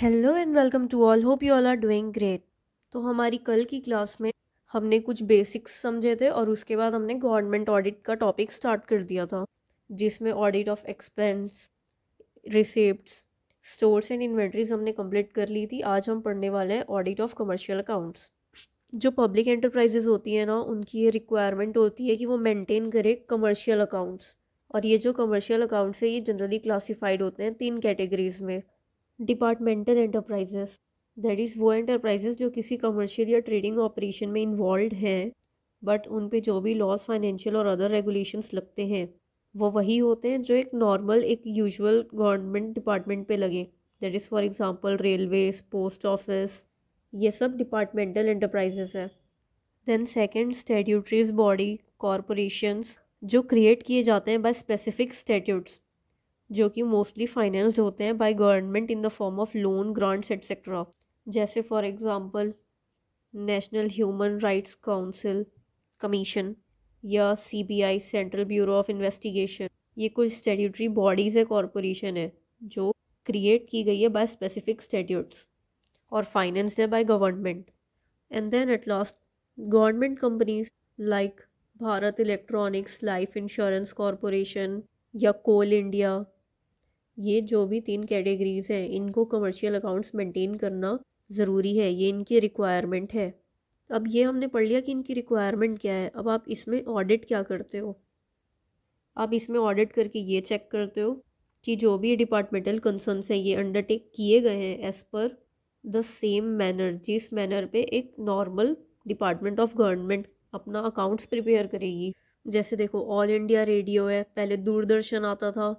hello and welcome to all hope you all are doing great तो हमारी कल की क्लास में हमने कुछ बेसिक्स समझे थे और उसके बाद हमने गवर्नमेंट ऑडिट का टॉपिक स्टार्ट कर दिया था जिसमें audit of expense receipts stores and inventories हमने कंप्लीट कर ली थी आज हम पढ़ने वाले हैं ऑडिट ऑफ कमर्शियल अकाउंट्स जो पब्लिक एंटरप्राइजेज होती है ना उनकी ये रिक्वायरमेंट होती है कि वो मेंटेन करे कमर्शियल अकाउंट्स और ये जो कमर्शियल अकाउंट्स है ये जनरली क्लासिफाइड होते हैं तीन कैटेगरीज में डिपार्टमेंटल एंटरप्राइजेस दैट इज़ वो एंटरप्राइजेस जो किसी कमर्शियल या ट्रेडिंग ऑपरेशन में इन्वॉल्व हैं बट उन पर जो भी लॉस फाइनेंशियल और अदर रेगुलेशंस लगते हैं वो वही होते हैं जो एक नॉर्मल एक यूजुअल गवर्नमेंट डिपार्टमेंट पे लगे that is for example railways post office ये सब डिपार्टमेंटल एंटरप्राइजेस हैं then second statutories body corporations जो क्रिएट किए जाते हैं बाय स्पेसिफिक स्टेट्यूट्स जो कि मोस्टली फाइनेंस्ड होते हैं by government in the form of loan grants etcetera जैसे for example national human rights council commission या CBI central bureau of investigation ये कुछ स्टेट्यूटरी बॉडीज़ है कॉरपोरेशन है जो क्रिएट की गई है बाय स्पेसिफिक स्टेट्यूट्स और फाइनेंसड है by government and then at last government companies like Bharat electronics life insurance corporation या कोल इंडिया ये जो भी तीन कैटेगरीज़ हैं इनको कमर्शियल अकाउंट्स मेंटेन करना ज़रूरी है ये इनकी रिक्वायरमेंट है अब ये हमने पढ़ लिया कि इनकी रिक्वायरमेंट क्या है अब आप इसमें ऑडिट क्या करते हो आप इसमें ऑडिट करके ये चेक करते हो कि जो भी डिपार्टमेंटल कंसर्नस हैं ये अंडरटेक किए गए हैं as per the same manner जिस मैनर पे एक नॉर्मल डिपार्टमेंट ऑफ गवर्नमेंट अपना अकाउंट्स प्रिपेयर करेगी जैसे देखो ऑल इंडिया रेडियो है पहले दूरदर्शन आता था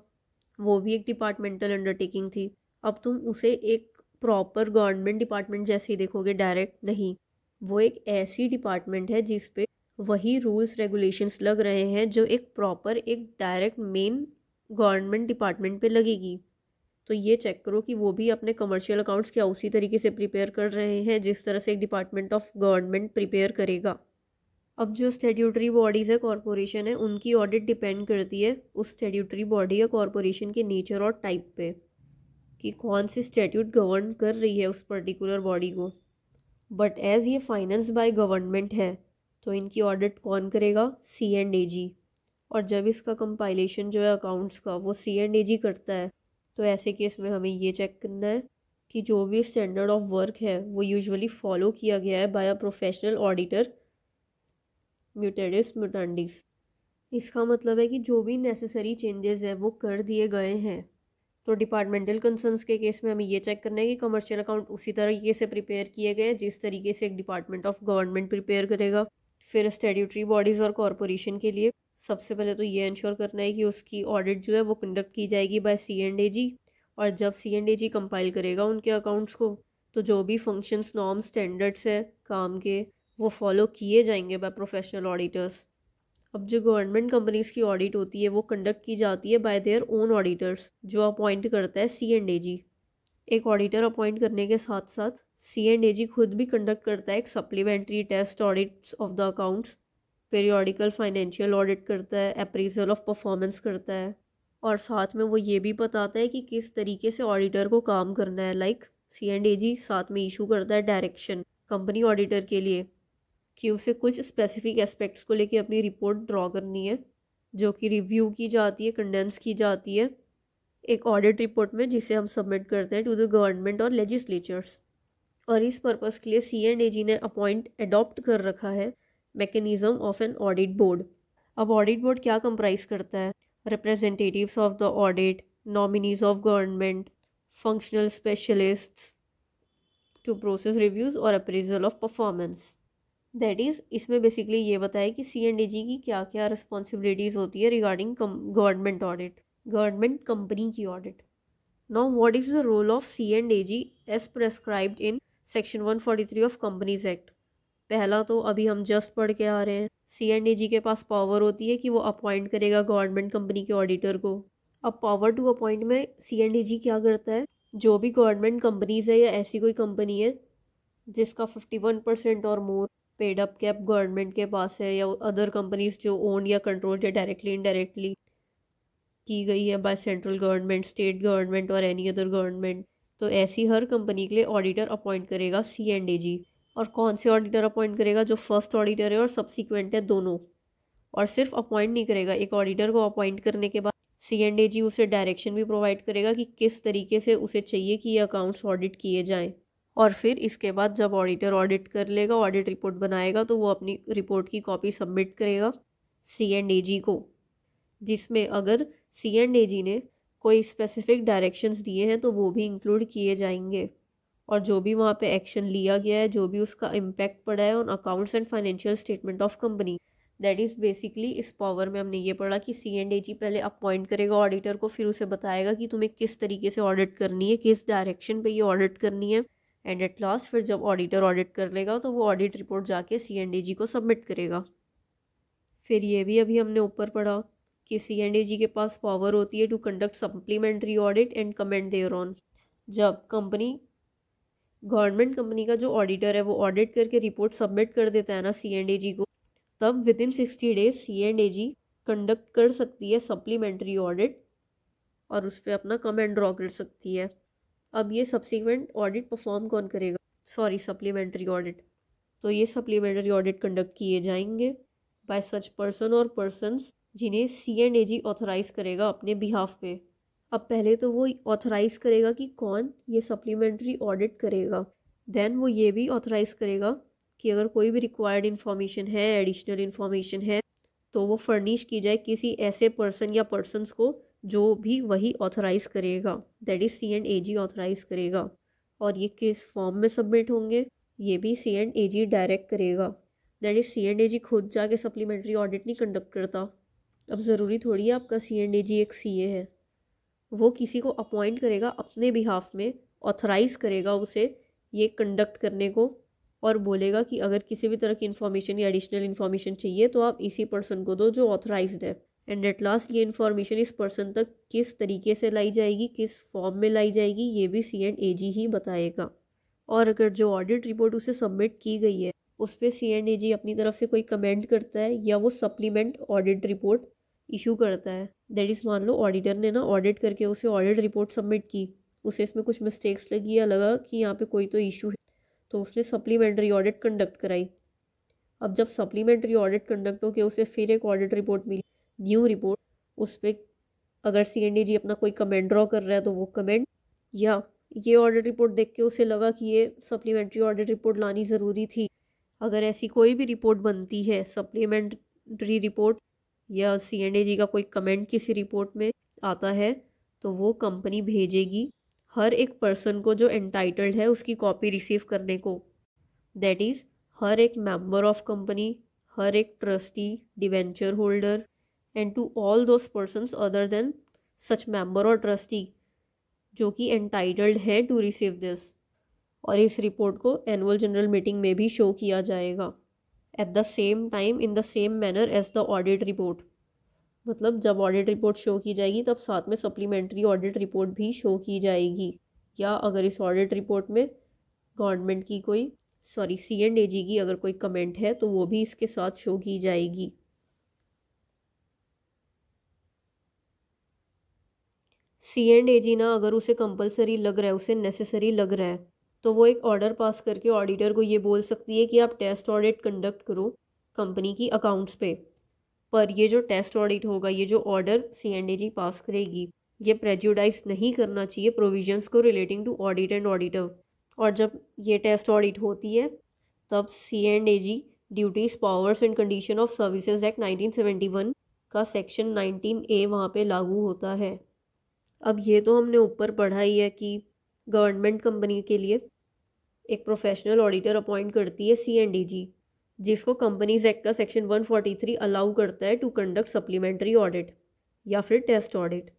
वो भी एक डिपार्टमेंटल अंडरटेकिंग थी अब तुम उसे एक प्रॉपर गवर्नमेंट डिपार्टमेंट जैसे ही देखोगे डायरेक्ट नहीं वो एक ऐसी डिपार्टमेंट है जिस पे वही रूल्स रेगुलेशंस लग रहे हैं जो एक प्रॉपर एक डायरेक्ट मेन गवर्नमेंट डिपार्टमेंट पे लगेगी तो ये चेक करो कि वो भी अपने कमर्शियल अकाउंट्स क्या उसी तरीके से प्रिपेयर कर रहे हैं जिस तरह से एक डिपार्टमेंट ऑफ गवर्नमेंट प्रिपेयर करेगा अब जो स्टेट्यूटरी बॉडीज़ है कॉरपोरेशन है उनकी ऑडिट डिपेंड करती है उस स्टेट्यूटरी बॉडी या कॉरपोरेशन के नेचर और टाइप पे कि कौन सी स्टेट्यूट गवर्न कर रही है उस पर्टिकुलर बॉडी को बट एज़ ये फाइनेंस बाय गवर्नमेंट है तो इनकी ऑडिट कौन करेगा सी एंड ए जी और जब इसका कंपाइलेशन जो है अकाउंट्स का वो सी एंड ए जी करता है तो ऐसे केस में हमें ये चेक करना है कि जो भी स्टैंडर्ड ऑफ वर्क है वो यूजुअली फॉलो किया गया है by a professional auditor mutatis mutandis इसका मतलब है कि जो भी नेसेसरी चेंजेस है वो कर दिए गए हैं तो डिपार्टमेंटल कंसर्न्स के केस में हमें ये चेक करना है कि कमर्शियल अकाउंट उसी तरीके से प्रिपेयर किए गए हैं जिस तरीके से एक डिपार्टमेंट ऑफ गवर्नमेंट प्रिपेयर करेगा फिर स्टेड्यूटरी बॉडीज़ और कॉरपोरेशन के लिए सबसे पहले तो ये इंश्योर करना है कि उसकी ऑडिट जो है वो कंडक्ट की जाएगी बाय सी एंड ए जी और जब सी एंड ए जी कंपाइल करेगा उनके अकाउंट्स को तो जो भी फंक्शंस नॉर्म स्टैंडर्ड्स है काम के वो फॉलो किए जाएंगे बाय प्रोफेशनल ऑडिटर्स अब जो गवर्नमेंट कंपनीज़ की ऑडिट होती है वो कंडक्ट की जाती है बाय देयर ओन ऑडिटर्स जो अपॉइंट करता है सी एंड ए जी एक ऑडिटर अपॉइंट करने के साथ साथ सी एंड ए जी खुद भी कंडक्ट करता है एक supplementary test audits of the accounts periodical financial audit करता है अप्रीजल ऑफ परफॉर्मेंस करता है और साथ में वो ये भी बताता है कि किस तरीके से ऑडिटर को काम करना है लाइक सी एंड ए जी साथ में इशू करता है डायरेक्शन कंपनी ऑडिटर के लिए कि उसे कुछ स्पेसिफिक एस्पेक्ट्स को लेके अपनी रिपोर्ट ड्रॉ करनी है जो कि रिव्यू की जाती है कंडेंस की जाती है एक ऑडिट रिपोर्ट में जिसे हम सबमिट करते हैं टू द गवर्नमेंट और लेजिस्लेचर्स और इस पर्पज़ के लिए सी एंड ए जी ने अपॉइंट अडॉप्ट कर रखा है mechanism of an audit board अब ऑडिट बोर्ड क्या कंप्राइज करता है representatives of the audit nominees of government functional specialist to process reviews और appraisal of performance that is इसमें बेसिकली ये बताया कि सी एंड जी की क्या क्या रिस्पॉन्सिबिलिटीज़ होती है regarding government audit government company की audit now what is the role of C and A G as prescribed in section one forty three of companies act पहला तो अभी हम जस्ट पढ़ के आ रहे हैं सी एंड जी के पास पावर होती है कि वो अपॉइंट करेगा गवर्नमेंट कंपनी के ऑडिटर को अब पावर टू अपॉइंट में सी एंड जी क्या करता है जो भी गवर्नमेंट कंपनीज है या ऐसी कोई कंपनी है जिसका फिफ्टी वन परसेंट और more paid up cap government के पास है या अदर कंपनीज जो ओन या कंट्रोल या डायरेक्टली इनडायरेक्टली की गई है by central government state government और एनी अदर गवर्नमेंट तो ऐसी हर कंपनी के लिए ऑडिटर अपॉइंट करेगा सी एंड ए जी और कौन से ऑडिटर अपॉइंट करेगा जो फर्स्ट ऑडिटर है और सब्सिक्वेंट है दोनों और सिर्फ अपॉइंट नहीं करेगा एक ऑडिटर को अपॉइंट करने के बाद सी एंड ए जी उसे डायरेक्शन भी प्रोवाइड करेगा कि किस तरीके से उसे चाहिए कि ये अकाउंट्स ऑडिट किए जाएँ और फिर इसके बाद जब ऑडिटर ऑडिट कर लेगा ऑडिट रिपोर्ट बनाएगा तो वो अपनी रिपोर्ट की कॉपी सबमिट करेगा सी एंड ए जी को जिसमें अगर सी एंड ए जी ने कोई स्पेसिफिक डायरेक्शंस दिए हैं तो वो भी इंक्लूड किए जाएंगे और जो भी वहाँ पे एक्शन लिया गया है जो भी उसका इम्पैक्ट पड़ा है on accounts and financial statement of company that is basically इस पावर में हमने ये पढ़ा कि सी एंड ए जी पहले अपॉइंट करेगा ऑडिटर को फिर उसे बताएगा कि तुम्हें किस तरीके से ऑडिट करनी है किस डायरेक्शन पे ये ऑडिट करनी है एंड एट लास्ट फिर जब ऑडिटर ऑडिट कर लेगा तो वो ऑडिट रिपोर्ट जाके सी डी जी को सबमिट करेगा फिर ये भी अभी हमने ऊपर पढ़ा कि सी एंड जी के पास पावर होती है to conduct supplementary audit and comment there on जब कंपनी गवर्नमेंट कंपनी का जो ऑडिटर है वो ऑडिट करके रिपोर्ट सबमिट कर देता है ना सी एंड जी को तब within sixty days C and G conduct कर सकती है सप्लीमेंट्री ऑडिट और उस पर अपना कमेंट ड्रॉ कर सकती है अब ये सब्सिक्वेंट ऑडिट परफॉर्म कौन करेगा सॉरी सप्लीमेंट्री ऑडिट तो ये सप्लीमेंट्री ऑडिट कंडक्ट किए जाएंगे बाय सच पर्सन और पर्सन जिन्हें C and A ji authorise करेगा अपने बिहाफ पे अब पहले तो वो ऑथराइज़ करेगा कि कौन ये सप्लीमेंट्री ऑडिट करेगा देन वो ये भी ऑथराइज़ करेगा कि अगर कोई भी रिक्वायर्ड इन्फॉर्मेशन है एडिशनल इन्फॉर्मेशन है तो वो फर्निश की जाए किसी ऐसे पर्सन या पर्सनस को जो भी वही ऑथराइज़ करेगा that is C and A G authorise करेगा और ये किस फॉर्म में सबमिट होंगे ये भी C and A G direct करेगा that is C and A G खुद जाके सप्लीमेंट्री ऑडिट नहीं कंडक्ट करता अब ज़रूरी थोड़ी है आपका सी एंड ए जी एक सी ए है वो किसी को अपॉइंट करेगा अपने बिहाफ में ऑथराइज़ करेगा उसे ये कंडक्ट करने को और बोलेगा कि अगर किसी भी तरह की इन्फॉर्मेशन या एडिशनल इन्फॉर्मेशन चाहिए तो आप इसी पर्सन को दो जो ऑथराइज्ड है एंड एट लास्ट ये इन्फॉर्मेशन इस पर्सन तक किस तरीके से लाई जाएगी किस फॉर्म में लाई जाएगी ये भी सी एंड ए जी ही बताएगा और अगर जो ऑडिट रिपोर्ट उसे सबमिट की गई है उस पर सी एंड ए जी अपनी तरफ से कोई कमेंट करता है या वो सप्लीमेंट ऑडिट रिपोर्ट इशू करता है दैट इज़ मान लो ऑडिटर ने ना ऑडिट करके उसे ऑडिट रिपोर्ट सबमिट की उसे इसमें कुछ मिस्टेक्स लगी या लगा कि यहाँ पे कोई तो इशू है तो उसने सप्लीमेंट्री ऑडिट कंडक्ट कराई अब जब सप्लीमेंट्री ऑडिट कंडक्ट हो गया उसे फिर एक ऑडिट रिपोर्ट मिली न्यू रिपोर्ट उस पर अगर सी एन डी जी अपना कोई कमेंट ड्रॉ कर रहा है तो वो कमेंट या ये ऑडिट रिपोर्ट देख के उसे लगा कि ये सप्लीमेंट्री ऑडिट रिपोर्ट लानी ज़रूरी थी अगर ऐसी कोई भी रिपोर्ट बनती है सप्लीमेंट्री रिपोर्ट या सी एंड जी का कोई कमेंट किसी रिपोर्ट में आता है तो वो कंपनी भेजेगी हर एक पर्सन को जो एंटाइटल्ड है उसकी कॉपी रिसीव करने को दैट इज़ हर एक मेंबर ऑफ कंपनी हर एक trustee debenture holder and to all those persons other than such member और ट्रस्टी जो कि एंटाइटल्ड हैं टू रिसीव दिस और इस रिपोर्ट को एनुअल जनरल मीटिंग में भी शो किया जाएगा at the same time in the same manner as the audit report मतलब जब ऑडिट रिपोर्ट शो की जाएगी तब साथ में सप्लीमेंट्री ऑडिट रिपोर्ट भी शो की जाएगी या अगर इस ऑडिट रिपोर्ट में गवर्नमेंट की कोई सॉरी सी एंड ए जी की अगर कोई कमेंट है तो वो भी इसके साथ शो की जाएगी सी एंड ए जी ना अगर उसे कंपलसरी लग रहा है उसे नेसेसरी लग रहा है तो वो एक ऑर्डर पास करके ऑडिटर को ये बोल सकती है कि आप टेस्ट ऑडिट कंडक्ट करो कंपनी की अकाउंट्स पे पर ये जो टेस्ट ऑडिट होगा ये जो ऑर्डर सी एंड ए जी पास करेगी ये प्रेजुडाइज नहीं करना चाहिए प्रोविजंस को relating to audit and auditor और जब ये टेस्ट ऑडिट होती है तब C and A G duties powers and condition of services act nineteen seventy one का सेक्शन नाइनटीन ए वहाँ पे लागू होता है अब ये तो हमने ऊपर पढ़ा ही है कि गवर्नमेंट कंपनी के लिए एक प्रोफेशनल ऑडिटर अपॉइंट करती है सी एन डी जी जिसको कंपनीज एक्ट का section one forty three allow करता है टू कंडक्ट सप्लीमेंट्री ऑडिट या फिर टेस्ट ऑडिट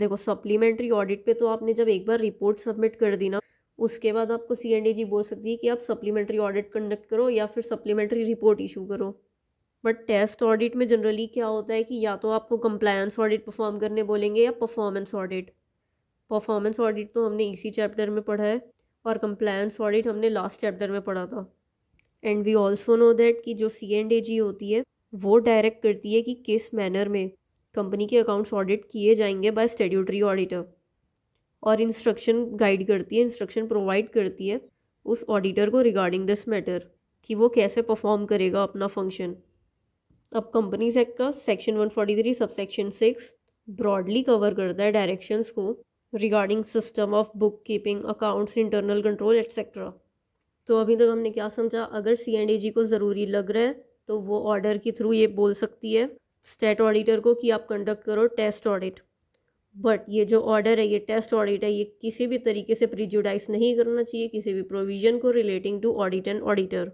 देखो सप्लीमेंट्री ऑडिट पे तो आपने जब एक बार रिपोर्ट सबमिट कर दी ना उसके बाद आपको सी एन डी जी बोल सकती है कि आप सप्लीमेंट्री ऑडिट कंडक्ट करो या फिर सप्लीमेंट्री रिपोर्ट इशू करो बट टेस्ट ऑडिट में जनरली क्या होता है कि या तो आपको कंप्लायंस ऑडिट परफॉर्म करने बोलेंगे या परफॉर्मेंस ऑडिट परफॉर्मेंस ऑडिट तो हमने इसी चैप्टर में पढ़ा है और कंप्लायंस ऑडिट हमने लास्ट चैप्टर में पढ़ा था and we also know that कि जो सी एंड ए जी होती है वो डायरेक्ट करती है कि किस मैनर में कंपनी के अकाउंट्स ऑडिट किए जाएंगे बाय स्टेट्यूटरी ऑडिटर और इंस्ट्रक्शन गाइड करती है इंस्ट्रक्शन प्रोवाइड करती है उस ऑडिटर को रिगार्डिंग दिस मैटर कि वो कैसे परफॉर्म करेगा अपना फंक्शन अब कंपनीज एक्ट का section three sub section six broadly cover करता है डायरेक्शन को regarding system of book keeping accounts internal control etcetera तो अभी तक हमने क्या समझा अगर सी एंड ए जी को ज़रूरी लग रहा है तो वो ऑर्डर के थ्रू ये बोल सकती है स्टेट ऑडिटर को कि आप कंडक्ट करो टेस्ट ऑडिट बट ये जो ऑर्डर है ये टेस्ट ऑडिट है ये किसी भी तरीके से प्रिजुडाइज नहीं करना चाहिए किसी भी प्रोविज़न को relating to audit and auditor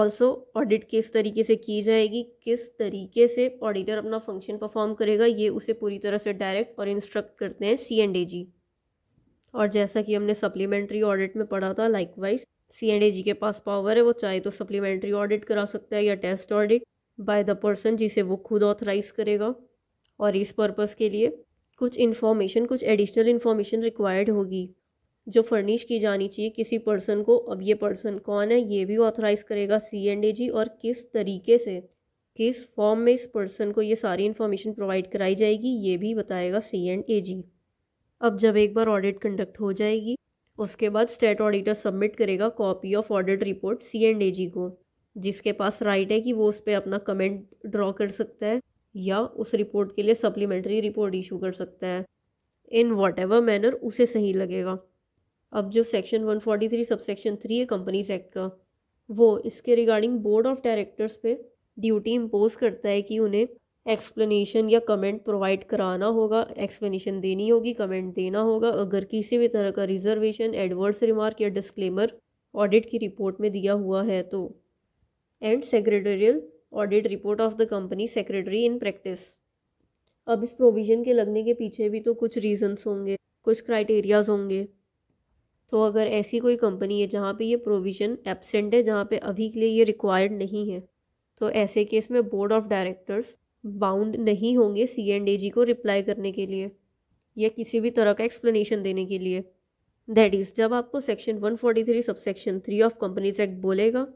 also audit किस तरीके से की जाएगी किस तरीके से ऑडिटर अपना फंक्शन परफॉर्म करेगा ये उसे पूरी तरह से डायरेक्ट और इंस्ट्रक्ट करते हैं सी एंड ए जी और जैसा कि हमने सप्लीमेंट्री ऑडिट में पढ़ा था लाइकवाइज सी एंड ए जी के पास पावर है वो चाहे तो सप्लीमेंट्री ऑडिट करा सकता है या test audit by the person जिसे वो खुद ऑथराइज करेगा और इस पर्पज़ के लिए कुछ इन्फॉर्मेशन कुछ एडिशनल इन्फॉर्मेशन रिक्वायर्ड होगी जो फर्निश की जानी चाहिए किसी पर्सन को अब ये पर्सन कौन है ये भी ऑथराइज करेगा सी एंड ए जी और किस तरीके से किस फॉर्म में इस पर्सन को ये सारी इन्फॉर्मेशन प्रोवाइड कराई जाएगी ये भी बताएगा सी एंड ए जी अब जब एक बार ऑडिट कंडक्ट हो जाएगी उसके बाद स्टेट ऑडिटर सबमिट करेगा copy of audit report C and A G को जिसके पास राइट है कि वो उस पर अपना कमेंट ड्रॉ कर सकता है या उस रिपोर्ट के लिए सप्लीमेंट्री रिपोर्ट इशू कर सकता है इन वॉट एवर मैनर उसे सही लगेगा अब जो सेक्शन 143 सब सेक्शन थ्री है कंपनीज एक्ट का वो इसके रिगार्डिंग बोर्ड ऑफ डायरेक्टर्स पे ड्यूटी इम्पोज करता है कि उन्हें एक्सप्लेनेशन या कमेंट प्रोवाइड कराना होगा एक्सप्लेनेशन देनी होगी कमेंट देना होगा अगर किसी भी तरह का रिजर्वेशन एडवर्स रिमार्क या डिस्क्लेमर ऑडिट की रिपोर्ट में दिया हुआ है तो and secretarial audit report of the company secretary in practice अब इस प्रोविज़न के लगने के पीछे भी तो कुछ रीजंस होंगे कुछ क्राइटेरियाज़ होंगे तो अगर ऐसी कोई कंपनी है जहाँ पे ये प्रोविज़न एबसेंट है जहाँ पे अभी के लिए ये रिक्वायर्ड नहीं है तो ऐसे केस में बोर्ड ऑफ डायरेक्टर्स बाउंड नहीं होंगे सी एंड ए जी को रिप्लाई करने के लिए या किसी भी तरह का एक्सप्लेनेशन देने के लिए दैट इज़ जब आपको section one forty sub section three of companies act बोलेगा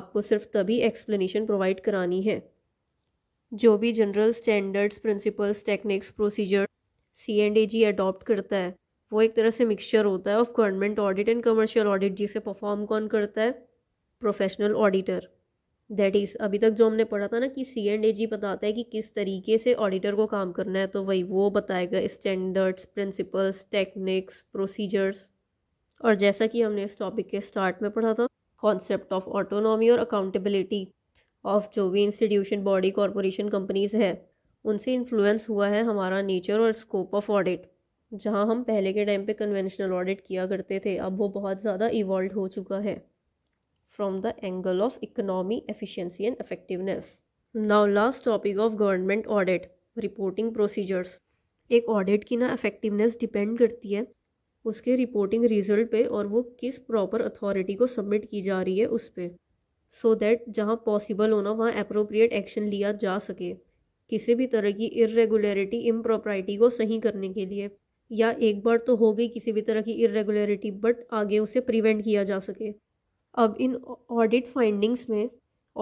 आपको सिर्फ तभी एक्सप्लेनेशन प्रोवाइड करानी है जो भी general standards principles techniques procedure C and A G adopt करता है वो एक तरह से मिक्सचर होता है of government audit and commercial audit जिसे परफॉर्म कौन करता है प्रोफेशनल ऑडिटर दैट इज़ अभी तक जो हमने पढ़ा था ना कि सी एंड ए जी बताता है कि किस तरीके से ऑडिटर को काम करना है तो वही वो बताएगा स्टैंडर्ड्स प्रिंसिपल्स टेक्निक्स प्रोसीजर्स और जैसा कि हमने इस टॉपिक के स्टार्ट में पढ़ा था कॉन्सेप्ट ऑफ ऑटोनॉमी और अकाउंटेबिलिटी ऑफ जो भी इंस्टीट्यूशन बॉडी कॉरपोरेशन कंपनीज है उनसे इन्फ्लुएंस हुआ है हमारा नेचर और स्कोप ऑफ ऑडिट जहाँ हम पहले के टाइम पे कन्वेंशनल ऑडिट किया करते थे अब वो बहुत ज़्यादा इवॉल्व हो चुका है from the angle of economy efficiency and effectiveness now last topic of government audit reporting procedures एक ऑडिट की ना इफेक्टिवनेस डिपेंड करती है उसके रिपोर्टिंग रिजल्ट पे और वो किस प्रॉपर अथॉरिटी को सबमिट की जा रही है उस पर सो दैट जहाँ पॉसिबल होना वहाँ अप्रोप्रिएट एक्शन लिया जा सके किसी भी तरह की इरेगुलरिटी इम्प्रॉपर्टी को सही करने के लिए या एक बार तो हो गई किसी भी तरह की इरेगुलरिटी बट आगे उसे प्रिवेंट किया जा सके अब इन ऑडिट फाइंडिंग्स में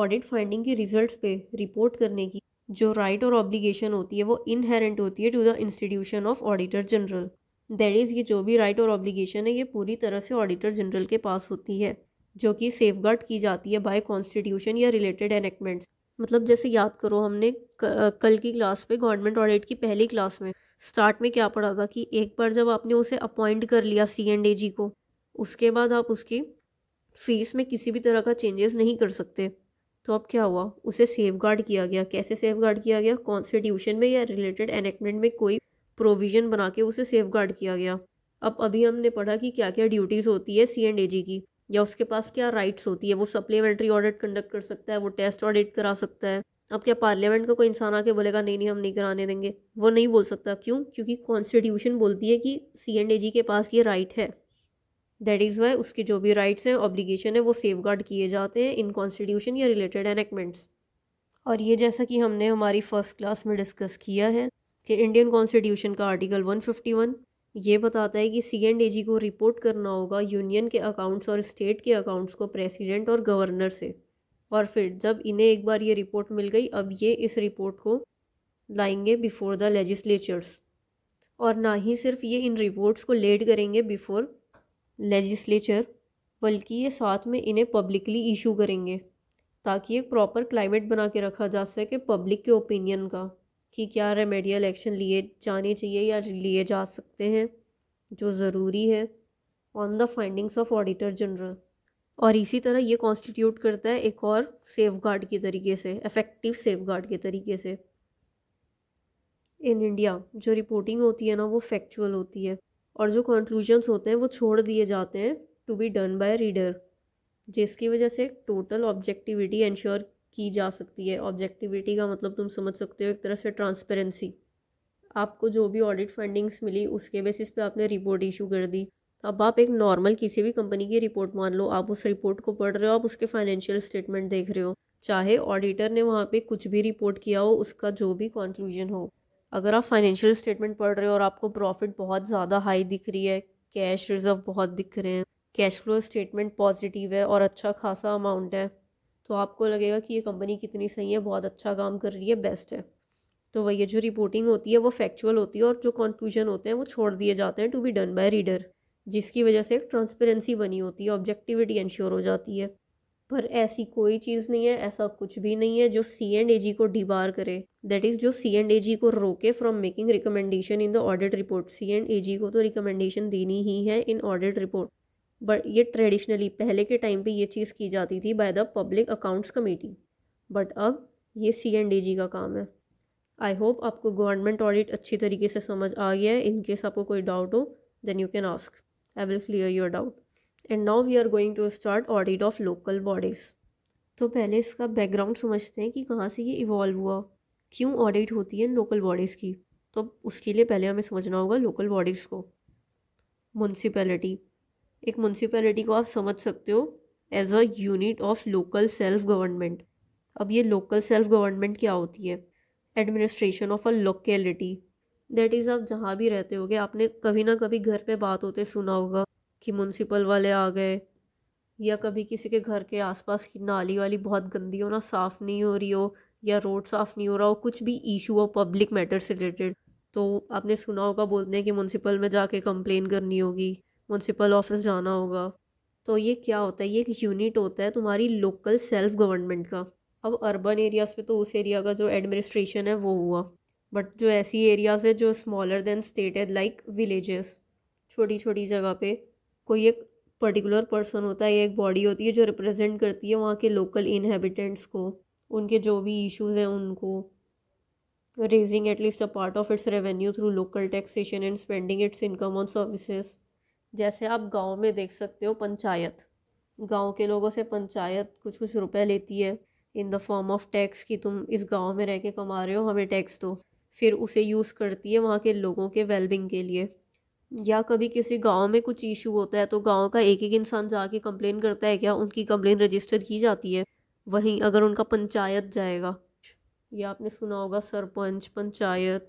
ऑडिट फाइंडिंग के रिजल्ट्स पे रिपोर्ट करने की जो राइट और ऑब्लिगेशन होती है वो इनहेरेंट होती है to the institution of auditor general that is ये जो भी राइट और ऑब्लिगेशन है ये पूरी तरह से ऑडिटर जनरल के पास होती है जो कि सेफ की जाती है बाय कॉन्स्टिट्यूशन या रिलेटेड एनेक्टमेंट्स मतलब जैसे याद करो हमने कल की क्लास पे गवर्नमेंट ऑडिट की पहली क्लास में स्टार्ट में क्या पढ़ा था कि एक बार जब आपने उसे अपॉइंट कर लिया सी एंड ए जी को उसके बाद आप उसकी फीस में किसी भी तरह का चेंजेस नहीं कर सकते तो अब क्या हुआ उसे सेफ गार्ड किया गया कैसे सेफ गार्ड किया गया कॉन्स्टिट्यूशन में या रिलेटेड एनेक्टमेंट में कोई प्रोविज़न बना के उसे सेफ गार्ड किया गया अब अभी हमने पढ़ा कि क्या क्या ड्यूटीज़ होती है सी एंड ए जी की या उसके पास क्या राइट्स होती है वो सप्लीमेंट्री ऑडिट कंडक्ट कर सकता है वो टेस्ट ऑडिट करा सकता है अब क्या पार्लियामेंट का कोई इंसान आके बोलेगा नहीं नहीं हम नहीं कराने देंगे वो नहीं बोल सकता क्यों क्योंकि कॉन्स्टिट्यूशन बोलती है कि सी एंड ए जी के पास ये राइट है दैट इज़ वाई उसके जो भी राइट्स हैं ऑब्लीगेशन है वो सेफ गार्ड किए जाते हैं इन कॉन्स्टिट्यूशन या रिलेटेड एनेक्टमेंट्स और ये जैसा कि हमने हमारी फ़र्स्ट क्लास में डिस्कस किया है कि इंडियन कॉन्स्टिट्यूशन का आर्टिकल वन फिफ्टी वन ये बताता है कि सी एंड ए जी को रिपोर्ट करना होगा यूनियन के अकाउंट्स और स्टेट के अकाउंट्स को प्रेसिडेंट और गवर्नर से और फिर जब इन्हें एक बार ये रिपोर्ट मिल गई अब ये इस रिपोर्ट को लाएंगे बिफोर द लेजिस्लेचर्स और ना ही सिर्फ ये इन रिपोर्ट्स को लेट करेंगे बिफोर लेजिस्लेचर बल्कि ये साथ में इन्हें पब्लिकली इशू करेंगे ताकि एक प्रॉपर क्लाइमेट बना के रखा जा सके पब्लिक के ओपिनियन का कि क्या रेमेडियल एक्शन लिए जाने चाहिए या लिए जा सकते हैं जो ज़रूरी है on the findings of auditor general और इसी तरह ये कॉन्स्टिट्यूट करता है एक और सेफ गार्ड के तरीके से इफ़ेक्टिव सेफ गार्ड के तरीके से इन इंडिया जो रिपोर्टिंग होती है ना वो फैक्चुअल होती है और जो कंक्लूजन्स होते हैं वो छोड़ दिए जाते हैं to be done by reader जिसकी वजह से टोटल ऑब्जेक्टिविटी इंश्योर की जा सकती है ऑब्जेक्टिविटी का मतलब तुम समझ सकते हो एक तरह से ट्रांसपेरेंसी आपको जो भी ऑडिट फंडिंग्स मिली उसके बेसिस पे आपने रिपोर्ट इशू कर दी अब आप एक नॉर्मल किसी भी कंपनी की रिपोर्ट मान लो आप उस रिपोर्ट को पढ़ रहे हो आप उसके फाइनेंशियल स्टेटमेंट देख रहे हो चाहे ऑडिटर ने वहाँ पे कुछ भी रिपोर्ट किया हो उसका जो भी कंक्लूजन हो अगर आप फाइनेंशियल स्टेटमेंट पढ़ रहे हो और आपको प्रॉफिट बहुत ज़्यादा हाई दिख रही है कैश रिजर्व बहुत दिख रहे हैं कैश फ्लो स्टेटमेंट पॉजिटिव है और अच्छा खासा अमाउंट है तो आपको लगेगा कि ये कंपनी कितनी सही है बहुत अच्छा काम कर रही है बेस्ट है तो वही जो रिपोर्टिंग होती है वो फैक्चुअल होती है और जो कंक्लूजन होते हैं वो छोड़ दिए जाते हैं to be done by reader जिसकी वजह से ट्रांसपेरेंसी बनी होती है ऑब्जेक्टिविटी इंश्योर हो जाती है पर ऐसी कोई चीज़ नहीं है ऐसा कुछ भी नहीं है जो सी एंड ए जी को डिबार करे दैट इज़ जो सी एंड ए जी को रोके from making recommendation in the audit report C and A G को तो रिकमेंडेशन देनी ही है इन ऑडिट रिपोर्ट बट ये ट्रेडिशनली पहले के टाइम पे ये चीज़ की जाती थी by the public accounts committee but अब ये सी एंड ए जी का काम है आई होप आपको गवर्नमेंट ऑडिट अच्छी तरीके से समझ आ गया है इनकेस आपको कोई डाउट हो then you can ask I will clear your doubt and now we are going to start audit of local bodies तो पहले इसका बैकग्राउंड समझते हैं कि कहाँ से ये इवॉल्व हुआ क्यों ऑडिट होती है लोकल बॉडीज़ की तो उसके लिए पहले हमें समझना होगा लोकल बॉडीज़ को म्यूनसिपैलिटी एक म्यूनसिपैलिटी को आप समझ सकते हो as a unit of local self government अब ये लोकल सेल्फ गवर्नमेंट क्या होती है administration of a locality that is आप जहाँ भी रहते होगे आपने कभी ना कभी घर पे बात होते सुना होगा कि म्यूनसिपल वाले आ गए या कभी किसी के घर के आसपास की नाली वाली बहुत गंदी हो ना साफ़ नहीं हो रही हो या रोड साफ़ नहीं हो रहा हो कुछ भी इशू हो पब्लिक मैटर से रिलेटेड तो आपने सुना होगा बोलते हैं कि म्यूनसिपल में जाके कंप्लेन करनी होगी म्यूनसिपल ऑफिस जाना होगा तो ये क्या होता है ये एक यूनिट होता है तुम्हारी लोकल सेल्फ गवर्नमेंट का अब अर्बन एरियाज़ पे तो उस एरिया का जो एडमिनिस्ट्रेशन है वो हुआ बट जो ऐसी एरियाज़ है जो स्मॉलर देन स्टेट है लाइक विलेजेस छोटी छोटी जगह पे कोई एक पर्टिकुलर पर्सन होता है या एक बॉडी होती है जो रिप्रेजेंट करती है वहाँ के लोकल इनहेबिटेंट्स को उनके जो भी इश्यूज हैं उनको raising at least a part of its revenue through local taxation and spending its income on services जैसे आप गांव में देख सकते हो पंचायत गांव के लोगों से पंचायत कुछ कुछ रुपए लेती है in the form of tax कि तुम इस गांव में रह के कमा रहे हो हमें टैक्स दो फिर उसे यूज़ करती है वहाँ के लोगों के वेलबिंग के लिए या कभी किसी गांव में कुछ इशू होता है तो गांव का एक एक इंसान जाके कंप्लेन करता है क्या उनकी कंप्लेन रजिस्टर की जाती है वहीं अगर उनका पंचायत जाएगा या आपने सुना होगा सरपंच पंचायत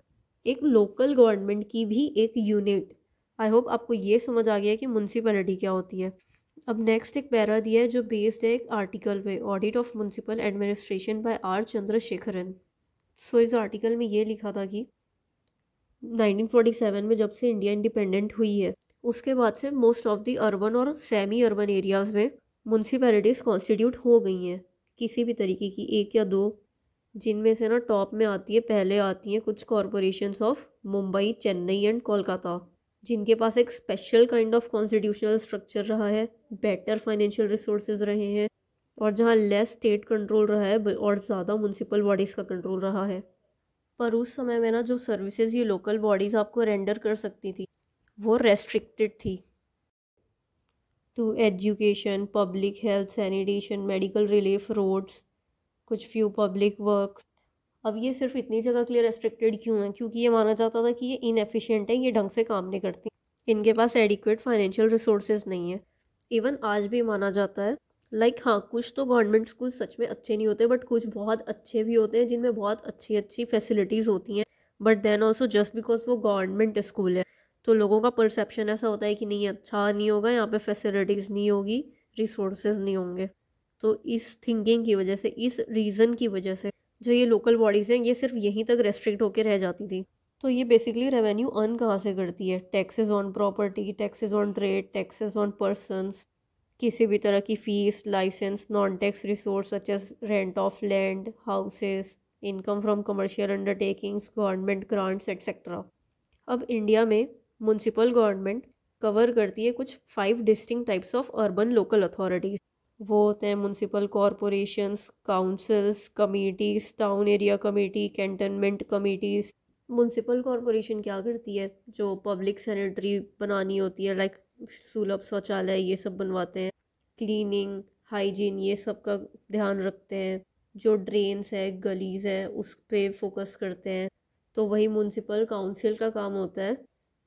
एक लोकल गवर्नमेंट की भी एक यूनिट आई होप आपको ये समझ आ गया कि म्यूनसिपैलिटी क्या होती है अब नेक्स्ट एक पैरा दिया है जो बेस्ड है एक आर्टिकल पे audit of municipal administration by R Chandrasekharan so इस आर्टिकल में ये लिखा था कि 1947 में जब से इंडिया इंडिपेंडेंट हुई है उसके बाद से मोस्ट ऑफ दी अर्बन और सेमी अर्बन एरियाज़ में म्यूनसिपैलिटीज़ कॉन्स्टिट्यूट हो गई हैं किसी भी तरीके की एक या दो जिनमें से ना टॉप में आती है पहले आती हैं कुछ corporations of Mumbai Chennai and Kolkata जिनके पास एक special kind of constitutional structure रहा है बेटर फाइनेंशियल रिसोर्सेज रहे हैं और जहाँ लेस स्टेट कंट्रोल रहा है और ज़्यादा म्यूनसिपल बॉडीज़ का कंट्रोल रहा है पर उस समय में ना जो सर्विसेज ये लोकल बॉडीज़ आपको रेंडर कर सकती थी वो रेस्ट्रिक्टेड थी to education public health sanitation medical relief roads कुछ फ्यू पब्लिक वर्क्स अब ये सिर्फ इतनी जगह के लिए रेस्ट्रिक्टेड क्यों है क्योंकि ये माना जाता था कि ये इनएफिशिएंट है ये ढंग से काम नहीं करती इनके पास एडिक्वेट फाइनेंशियल रिसोर्सेज नहीं है इवन आज भी माना जाता है लाइक like, हाँ कुछ तो गवर्नमेंट स्कूल सच में अच्छे नहीं होते बट कुछ बहुत अच्छे भी होते हैं जिनमें बहुत अच्छी अच्छी फैसिलिटीज़ होती हैं but then also just because वो गवर्नमेंट स्कूल है तो लोगों का परसेप्शन ऐसा होता है कि नहीं अच्छा नहीं होगा यहाँ पे फैसिलिटीज़ नहीं होगी रिसोर्सेज नहीं होंगे तो इस थिंकिंग की वजह से इस रीज़न की वजह से जो ये लोकल बॉडीज़ हैं ये सिर्फ यहीं तक रेस्ट्रिक्ट होकर रह जाती थी तो ये बेसिकली रेवेन्यू अर्न कहाँ से करती है taxes on property taxes on trade taxes on persons किसी भी तरह की fees license non tax resource such rent of land houses income from commercial undertakings government grants etcetera अब इंडिया में म्यूनसिपल गवर्नमेंट कवर करती है कुछ five distinct types of urban local authorities वो होते हैं municipal corporations councils committees town area committee cantonment committees municipal corporation क्या करती है जो पब्लिक सैनिटरी बनानी होती है लाइक सुलभ शौचालय ये सब बनवाते हैं क्लीनिंग हाइजीन ये सब का ध्यान रखते हैं जो ड्रेन्स है गलीज है उस पर फोकस करते हैं तो वही म्यूनसिपल काउंसिल का काम होता है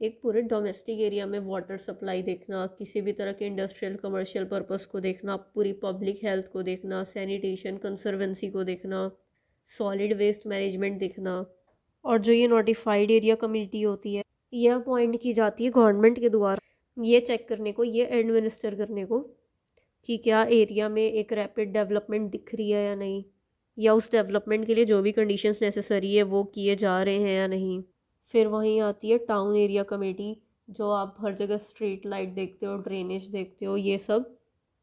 एक पूरे डोमेस्टिक एरिया में वाटर सप्लाई देखना किसी भी तरह के इंडस्ट्रियल कमर्शियल पर्पस को देखना पूरी पब्लिक हेल्थ को देखना सैनिटेशन कंसर्वेंसी को देखना सॉलिड वेस्ट मैनेजमेंट देखना और जो ये नोटिफाइड एरिया कम्युनिटी होती है यह अपॉइंट की जाती है गवर्नमेंट के द्वारा ये चेक करने को ये एडमिनिस्टर करने को कि क्या एरिया में एक रैपिड डेवलपमेंट दिख रही है या नहीं या उस डेवलपमेंट के लिए जो भी कंडीशंस नेसेसरी है वो किए जा रहे हैं या नहीं फिर वहीं आती है टाउन एरिया कमेटी जो आप हर जगह स्ट्रीट लाइट देखते हो ड्रेनेज देखते हो ये सब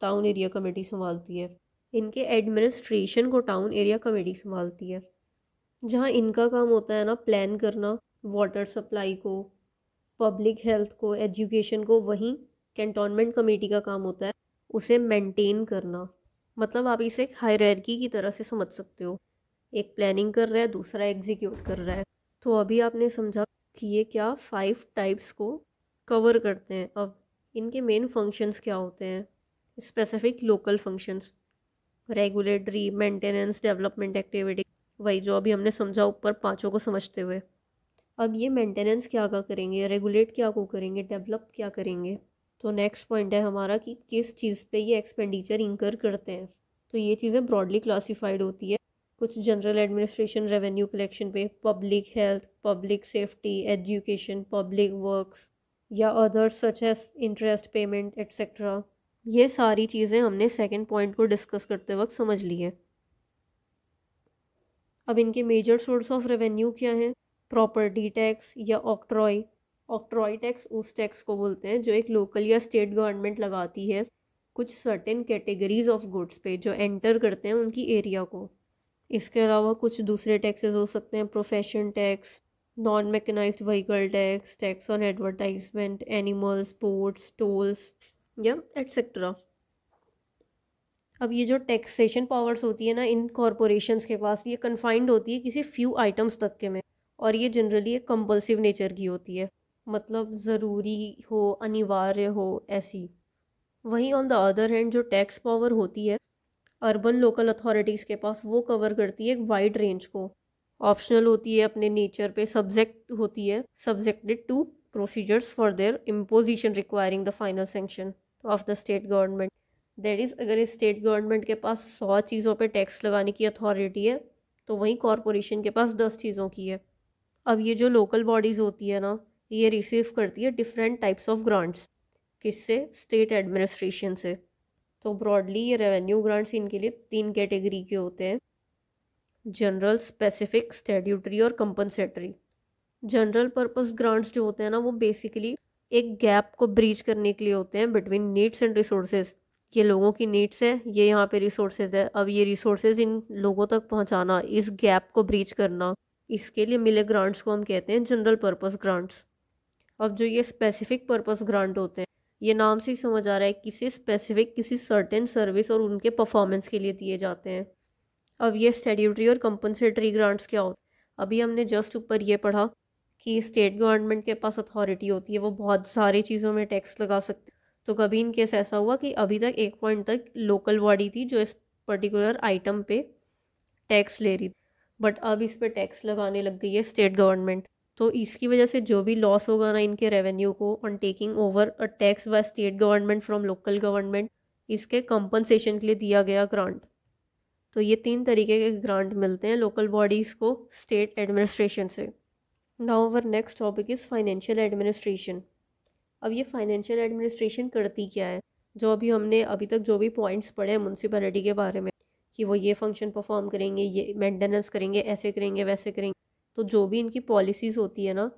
टाउन एरिया कमेटी संभालती है इनके एडमिनिस्ट्रेशन को टाउन एरिया कमेटी संभालती है जहाँ इनका काम होता है ना प्लान करना वाटर सप्लाई को पब्लिक हेल्थ को एजुकेशन को वहीं कैंटोनमेंट कमेटी का काम होता है उसे मेंटेन करना मतलब आप इसे हायरकी की तरह से समझ सकते हो एक प्लानिंग कर रहा है दूसरा एग्जीक्यूट कर रहा है तो अभी आपने समझा कि ये क्या फाइव टाइप्स को कवर करते हैं अब इनके मेन फंक्शंस क्या होते हैं specific local functions regulatory maintenance development activity वही जो अभी हमने समझा ऊपर पाँचों को समझते हुए अब ये मेंटेनेंस क्या क्या करेंगे रेगुलेट क्या को करेंगे डेवलप क्या करेंगे तो नेक्स्ट पॉइंट है हमारा कि किस चीज़ पे ये एक्सपेंडिचर इंकर करते हैं तो ये चीज़ें ब्रॉडली क्लासिफाइड होती है कुछ जनरल एडमिनिस्ट्रेशन रेवेन्यू कलेक्शन पे public health public safety education public works या others such as interest payment etcetera ये सारी चीज़ें हमने सेकेंड पॉइंट को डिस्कस करते वक्त समझ ली है अब इनके मेजर सोर्स ऑफ रेवेन्यू क्या हैं प्रॉपर्टी टैक्स या ऑक्ट्रॉय ऑक्ट्रॉय टैक्स उस टैक्स को बोलते हैं जो एक लोकल या स्टेट गवर्नमेंट लगाती है कुछ सर्टेन कैटेगरीज ऑफ गुड्स पे जो एंटर करते हैं उनकी एरिया को इसके अलावा कुछ दूसरे टैक्सेस हो सकते हैं profession tax non mechanise vehicle tax tax on advertisement animals sports tolls या एट्सेट्रा अब ये जो टैक्सेशन पावर्स होती है ना इन कॉरपोरेशन के पास ये कन्फाइंड होती है किसी फ्यू आइटम्स तक के में और ये जनरली एक कंपल्सिव नेचर की होती है मतलब ज़रूरी हो अनिवार्य हो ऐसी वहीं ऑन द अदर हैंड जो टैक्स पावर होती है अर्बन लोकल अथॉरिटीज़ के पास वो कवर करती है एक वाइड रेंज को ऑप्शनल होती है अपने नेचर पे सब्जेक्ट होती है subjected to procedures for their imposition requiring the final sanction of the state government that is अगर इस स्टेट गवर्नमेंट के पास सौ चीज़ों पर टैक्स लगाने की अथॉरिटी है तो वहीं कॉरपोरेशन के पास दस चीज़ों की है अब ये जो लोकल बॉडीज़ होती है ना ये रिसीव करती है डिफरेंट टाइप्स ऑफ ग्रांट्स किससे स्टेट एडमिनिस्ट्रेशन से तो ब्रॉडली ये रेवेन्यू ग्रांट्स इनके लिए तीन कैटेगरी के होते हैं जनरल स्पेसिफिक स्टेड्यूटरी और कंपनसेटरी जनरल पर्पस ग्रांट्स जो होते हैं ना वो बेसिकली एक गैप को ब्रीच करने के लिए होते हैं बिटवीन नीड्स एंड रिसोर्सेज ये लोगों की नीड्स है ये यहाँ पे रिसोर्सेज है अब ये रिसोर्सेज इन लोगों तक पहुँचाना इस गैप को ब्रीच करना इसके लिए मिले ग्रांट्स को हम कहते हैं जनरल पर्पस ग्रांट्स अब जो ये स्पेसिफिक पर्पस ग्रांट होते हैं ये नाम से ही समझ आ रहा है किसी स्पेसिफिक किसी सर्टेन सर्विस और उनके परफॉर्मेंस के लिए दिए जाते हैं अब ये स्टेड्यूटरी और कंपनसेटरी ग्रांट्स क्या होते हैं अभी हमने जस्ट ऊपर ये पढ़ा कि स्टेट गवर्नमेंट के पास अथॉरिटी होती है वो बहुत सारी चीज़ों में टैक्स लगा सकते तो कभी इन केस ऐसा हुआ कि अभी तक एक पॉइंट तक लोकल बॉडी थी जो इस पर्टिकुलर आइटम पे टैक्स ले रही थी बट अब इस पर टैक्स लगाने लग गई है स्टेट गवर्नमेंट तो इसकी वजह से जो भी लॉस होगा ना इनके रेवेन्यू को on taking over a tax by state government from local government इसके कंपनसेशन के लिए दिया गया ग्रांट तो ये तीन तरीके के ग्रांट मिलते हैं लोकल बॉडीज़ को स्टेट एडमिनिस्ट्रेशन से now over next topic is financial administration अब ये फाइनेंशियल एडमिनिस्ट्रेशन करती क्या है जो अभी हमने अभी तक जो भी पॉइंट्स पढ़े हैं म्यूनसिपैलिटी के बारे में कि वो ये फंक्शन परफॉर्म करेंगे ये मेंटेनेंस करेंगे ऐसे करेंगे वैसे करेंगे तो जो भी इनकी पॉलिसीज़ होती है ना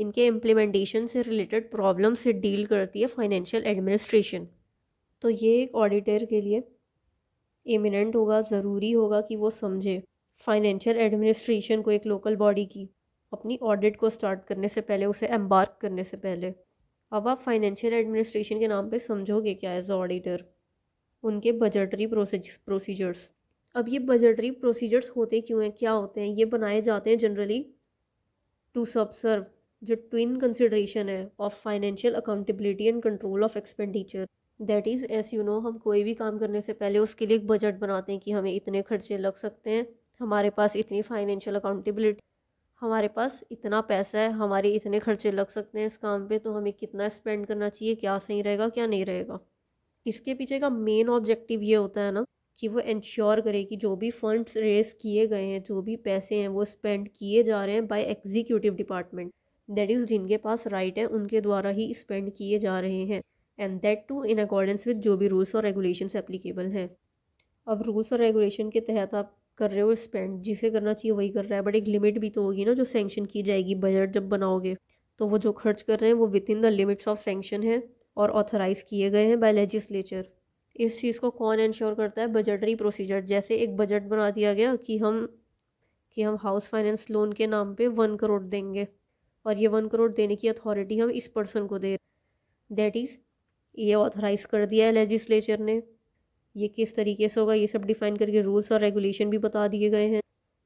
इनके इम्प्लीमेंटेशन से रिलेटेड प्रॉब्लम से डील करती है फाइनेंशियल एडमिनिस्ट्रेशन तो ये एक ऑडिटर के लिए इमिनेंट होगा ज़रूरी होगा कि वो समझे फाइनेंशियल एडमिनिस्ट्रेशन को एक लोकल बॉडी की अपनी ऑडिट को स्टार्ट करने से पहले उसे एम्बार्क करने से पहले अब आप फाइनेंशियल एडमिनिस्ट्रेशन के नाम पे समझोगे क्या एज ऑडिटर उनके बजटरी प्रोसीजर्स अब ये बजटरी प्रोसीजर्स होते क्यों हैं क्या होते हैं ये बनाए जाते हैं जनरली टू सबसर्व जो ट्विन कंसिडरेशन है of financial accountability and control of expenditure that is as you know हम कोई भी काम करने से पहले उसके लिए एक बजट बनाते हैं कि हमें इतने खर्चे लग सकते हैं हमारे पास इतनी फाइनेंशियल अकाउंटेबिलिटी हमारे पास इतना पैसा है हमारे इतने खर्चे लग सकते हैं इस काम पे तो हमें कितना स्पेंड करना चाहिए क्या सही रहेगा क्या नहीं रहेगा इसके पीछे का मेन ऑब्जेक्टिव ये होता है ना कि वो इंश्योर करे कि जो भी फंड्स रेज किए गए हैं जो भी पैसे हैं वो स्पेंड किए जा रहे हैं by executive department that is जिनके पास राइट है उनके द्वारा ही स्पेंड किए जा रहे हैं and that too in accordance with जो भी रूल्स और रेगुलेशन एप्लीकेबल हैं अब रूल्स और रेगुलेशन के तहत आप कर रहे हो स्पेंड जिसे करना चाहिए वही कर रहा है बट एक लिमिट भी तो होगी ना जो सेंक्शन की जाएगी बजट जब बनाओगे तो वो जो खर्च कर रहे हैं वो within the limits of sanction है और ऑथराइज़ किए गए हैं बाय लेजिस्लेचर इस चीज़ को कौन इंश्योर करता है बजटरी प्रोसीजर जैसे एक बजट बना दिया गया कि हम कि हम हाउस फाइनेंस लोन के नाम पे वन करोड़ देंगे और ये वन करोड़ देने की अथॉरिटी हम इस पर्सन को दे दैट इज़ ये ऑथराइज़ कर दिया है लेजिस्लेचर ने ये किस तरीके से होगा ये सब डिफाइन करके रूल्स और रेगुलेशन भी बता दिए गए हैं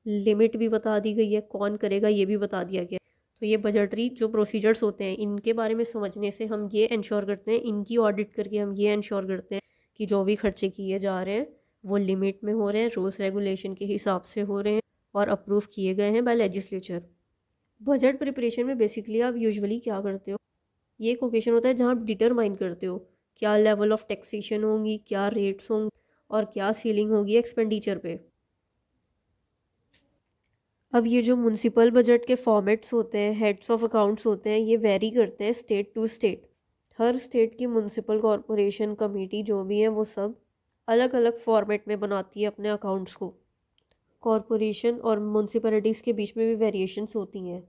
लिमिट भी बता दी गई है कौन करेगा ये भी बता दिया गया तो ये बजटरी जो प्रोसीजर्स होते हैं इनके बारे में समझने से हम ये इंश्योर करते हैं इनकी ऑडिट करके हम ये इंश्योर करते हैं कि जो भी खर्चे किए जा रहे हैं वो लिमिट में हो रहे हैं रूल्स रेगुलेशन के हिसाब से हो रहे हैं और अप्रूव किए गए हैं बाई लेजिस्लेचर बजट प्रिपरेशन में बेसिकली आप यूजुअली क्या करते हो ये एक ओकेशन होता है जहाँ आप डिटरमाइन करते हो क्या लेवल ऑफ टैक्सेशन होंगी क्या रेट्स होंगे और क्या सीलिंग होगी एक्सपेंडिचर पे अब ये जो म्यूनसिपल बजट के फॉर्मेट्स होते हैं हेड्स ऑफ अकाउंट्स होते हैं ये वेरी करते हैं स्टेट टू स्टेट हर स्टेट की म्यूनसिपल कॉरपोरेशन कमेटी जो भी है वो सब अलग अलग फॉर्मेट में बनाती है अपने अकाउंट्स को कॉरपोरेशन और म्यूनसिपलिटीज़ के बीच में भी वेरिएशंस होती हैं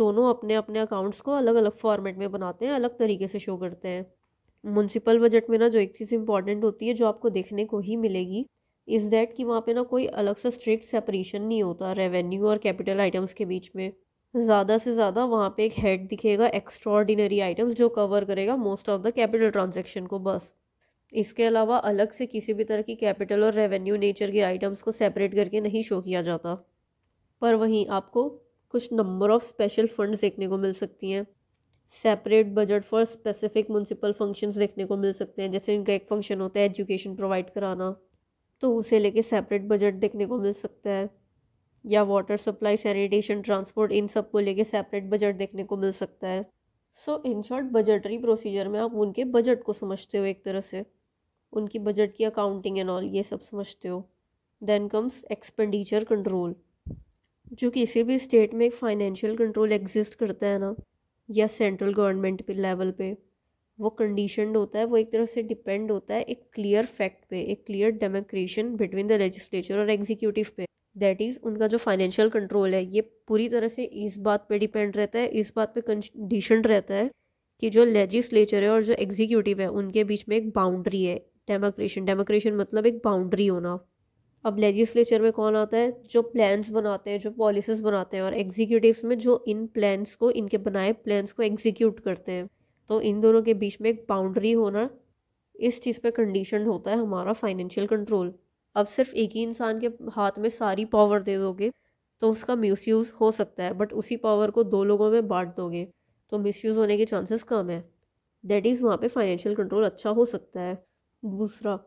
दोनों अपने अपने अकाउंट्स को अलग अलग फॉर्मेट में बनाते हैं अलग तरीके से शो करते हैं म्यूनसिपल बजट में ना जो एक चीज़ इंपॉर्टेंट होती है जो आपको देखने को ही मिलेगी इज़ दैट कि वहाँ पे ना कोई अलग सा स्ट्रिक्ट सेपरेशन नहीं होता रेवेन्यू और कैपिटल आइटम्स के बीच में ज़्यादा से ज़्यादा वहाँ पे एक हेड दिखेगा एक्स्ट्रॉर्डिनरी आइटम्स जो कवर करेगा most of the capital transaction को बस इसके अलावा अलग से किसी भी तरह की कैपिटल और रेवेन्यू नेचर के आइटम्स को सेपरेट करके नहीं शो किया जाता पर वहीं आपको कुछ नंबर ऑफ़ स्पेशल फंड देखने को मिल सकती हैं separate budget for specific municipal functions देखने को मिल सकते हैं जैसे इनका एक फंक्शन होता है एजुकेशन प्रोवाइड कराना तो उसे लेके सेपरेट बजट देखने को मिल सकता है या वाटर सप्लाई सैनिटेशन ट्रांसपोर्ट इन सब को लेके सेपरेट बजट देखने को मिल सकता है so in short budgetary procedure में आप उनके बजट को समझते हो एक तरह से उनकी बजट की अकाउंटिंग एंड ऑल ये सब समझते हो देन कम्स एक्सपेंडिचर कंट्रोल जो किसी भी स्टेट में एक फाइनेंशियल कंट्रोल एग्जिस्ट करता है ना या सेंट्रल गवर्नमेंट पे लेवल पे वो कंडीशनड होता है वो एक तरह से डिपेंड होता है एक क्लियर फैक्ट पे एक clear demarcation between the legislature और एग्जीक्यूटिव पे दैट इज़ उनका जो फाइनेंशियल कंट्रोल है ये पूरी तरह से इस बात पे डिपेंड रहता है इस बात पे कंडीशन रहता है कि जो लेजिस्लेचर है और जो एग्जीक्यूटिव है उनके बीच में एक बाउंड्री है डेमोक्रेशन डेमोक्रेशन मतलब एक बाउंड्री होना अब लेजिस्लेचर में कौन आता है जो प्लान्स बनाते हैं जो पॉलिसीज़ बनाते हैं और एग्जीक्यूटिव में जो इन प्लान्स को इनके बनाए प्लान्स को एग्जीक्यूट करते हैं तो इन दोनों के बीच में एक बाउंड्री होना इस चीज़ पे कंडीशन होता है हमारा फाइनेंशियल कंट्रोल अब सिर्फ एक ही इंसान के हाथ में सारी पावर दे दोगे तो उसका यूज़ हो सकता है बट उसी पावर को दो लोगों में बांट दोगे तो मिसयूज़ होने के चांसेस कम है दैट इज़ वहाँ पे फाइनेंशियल कंट्रोल अच्छा हो सकता है दूसरा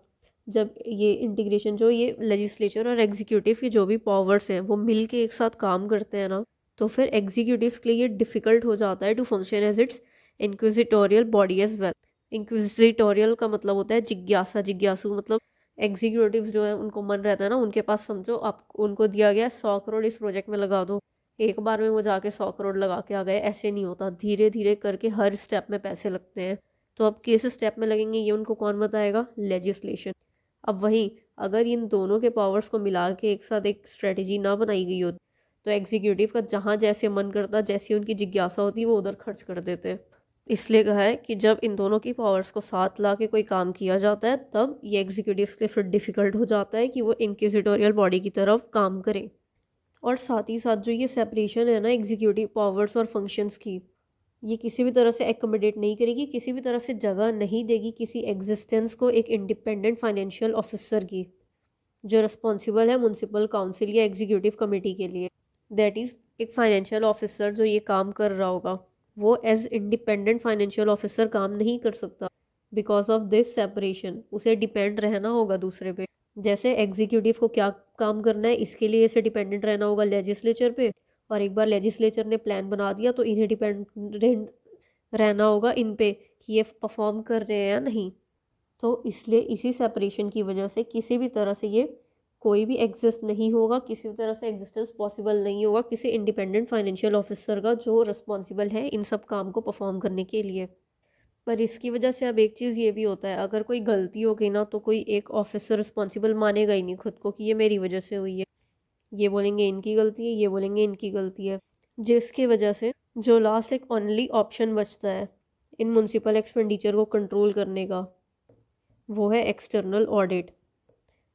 जब ये इंटीग्रेशन जो ये लेजिस्लेचर और एग्जीक्यूटिव की जो भी पावर्स हैं वो मिल के एक साथ काम करते हैं ना तो फिर एग्जीक्यूटिव के लिए ये डिफ़िकल्ट हो जाता है to function as its inquisitorial body as well inquisitorial का मतलब होता है जिज्ञासा जिज्ञासु मतलब एग्जीक्यूटिव जो है उनको मन रहता है ना उनके पास समझो आप उनको दिया गया सौ करोड़ इस प्रोजेक्ट में लगा दो एक बार में वो जाके सौ करोड़ लगा के आ गए ऐसे नहीं होता धीरे धीरे करके हर स्टेप में पैसे लगते हैं तो अब किस स्टेप में लगेंगे ये उनको कौन बताएगा लेजिस्लेशन अब वहीं अगर इन दोनों के पावर्स को मिला के एक साथ एक स्ट्रेटजी ना बनाई गई हो तो एग्जीक्यूटिव का जहाँ जैसे मन करता जैसी उनकी जिज्ञासा होती वो उधर खर्च कर देते हैं इसलिए कहा है कि जब इन दोनों की पावर्स को साथ ला के कोई काम किया जाता है तब ये एग्जीक्यूटिव के लिए फिर डिफ़िकल्ट हो जाता है कि वो इंक्विजिटोरियल बॉडी की तरफ काम करें और साथ ही साथ जो ये सेपरेशन है ना एग्जीक्यूटिव पावर्स और फंक्शंस की ये किसी भी तरह से एकोमोडेट नहीं करेगी किसी भी तरह से जगह नहीं देगी किसी एग्जिस्टेंस को एक इंडिपेंडेंट फाइनेंशियल ऑफिसर की जो रिस्पॉन्सिबल है म्यूनसिपल काउंसिल या एग्जीक्यूटिव कमेटी के लिए दैट इज़ एक फाइनेंशियल ऑफिसर जो ये काम कर रहा होगा वो एज इंडिपेंडेंट फाइनेंशियल ऑफिसर काम नहीं कर सकता बिकॉज ऑफ दिस सेपरेशन उसे डिपेंड रहना होगा दूसरे पे जैसे एग्जीक्यूटिव को क्या काम करना है इसके लिए इसे डिपेंडेंट रहना होगा लेजिस्लेचर पे और एक बार लेजिस्लेचर ने प्लान बना दिया तो इन्हें डिपेंडेंट रहना होगा इन पे कि ये परफॉर्म कर रहे हैं या नहीं तो इसलिए इसी सेपरेशन की वजह से किसी भी तरह से ये कोई भी एग्जिस्ट नहीं होगा किसी भी तरह से एग्जिस्टेंस पॉसिबल नहीं होगा किसी इंडिपेंडेंट फाइनेंशियल ऑफिसर का जो रिस्पॉन्सिबल है इन सब काम को परफॉर्म करने के लिए पर इसकी वजह से अब एक चीज़ ये भी होता है अगर कोई गलती हो गई ना तो कोई एक ऑफिसर रिस्पॉन्सिबल मानेगा ही नहीं खुद को कि ये मेरी वजह से हुई है ये बोलेंगे इनकी गलती है ये बोलेंगे इनकी गलती है जिसकी वजह से जो लास्ट एक ओनली ऑप्शन बचता है इन म्यूनसिपल एक्सपेंडिचर को कंट्रोल करने का वो है एक्सटर्नल ऑडिट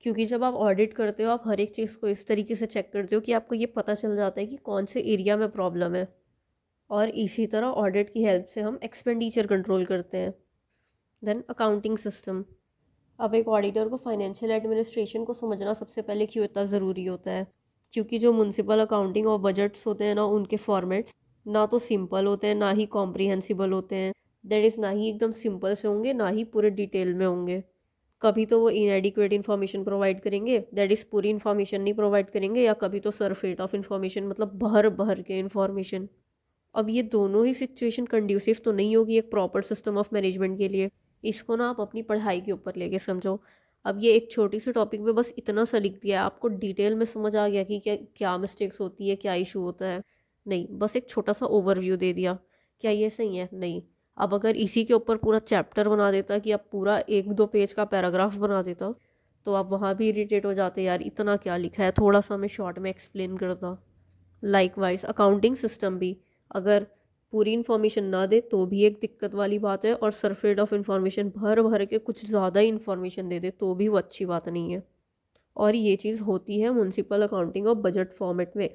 क्योंकि जब आप ऑडिट करते हो आप हर एक चीज़ को इस तरीके से चेक करते हो कि आपको ये पता चल जाता है कि कौन से एरिया में प्रॉब्लम है और इसी तरह ऑडिट की हेल्प से हम एक्सपेंडिचर कंट्रोल करते हैं देन अकाउंटिंग सिस्टम अब एक ऑडिटर को फाइनेंशियल एडमिनिस्ट्रेशन को समझना सबसे पहले क्यों इतना ज़रूरी होता है क्योंकि जो म्यूनसिपल अकाउंटिंग और बजट्स होते हैं ना उनके फॉर्मेट्स ना तो सिंपल होते हैं ना ही कॉम्प्रिहेंसिबल होते हैं दैट इज़ ना ही एकदम सिंपल से होंगे ना ही पूरे डिटेल में होंगे कभी तो वो इनएडिक्वेट इन्फॉर्मेशन प्रोवाइड करेंगे दैट इज़ पूरी इन्फॉर्मेशन नहीं प्रोवाइड करेंगे या कभी तो सरफेट ऑफ इन्फॉर्मेशन मतलब भर भर के इन्फॉर्मेशन अब ये दोनों ही सिचुएशन कंड्यूसिव तो नहीं होगी एक प्रॉपर सिस्टम ऑफ मैनेजमेंट के लिए इसको ना आप अपनी पढ़ाई के ऊपर लेके समझो अब ये एक छोटी सी टॉपिक में बस इतना सा लिख दिया आपको डिटेल में समझ आ गया कि क्या क्या मिस्टेक्स होती है क्या इशू होता है नहीं बस एक छोटा सा ओवरव्यू दे दिया क्या ये सही है नहीं अब अगर इसी के ऊपर पूरा चैप्टर बना देता कि आप पूरा एक दो पेज का पैराग्राफ बना देता तो आप वहाँ भी इरीटेट हो जाते यार इतना क्या लिखा है थोड़ा सा मैं शॉर्ट में एक्सप्लेन करता लाइक वाइज अकाउंटिंग सिस्टम भी अगर पूरी इन्फॉर्मेशन ना दे तो भी एक दिक्कत वाली बात है और सरफेड ऑफ इन्फॉर्मेशन भर भर के कुछ ज़्यादा ही इन्फॉर्मेशन दे दे तो भी वो अच्छी बात नहीं है और ये चीज़ होती है म्यूनसिपल अकाउंटिंग और बजट फॉर्मेट में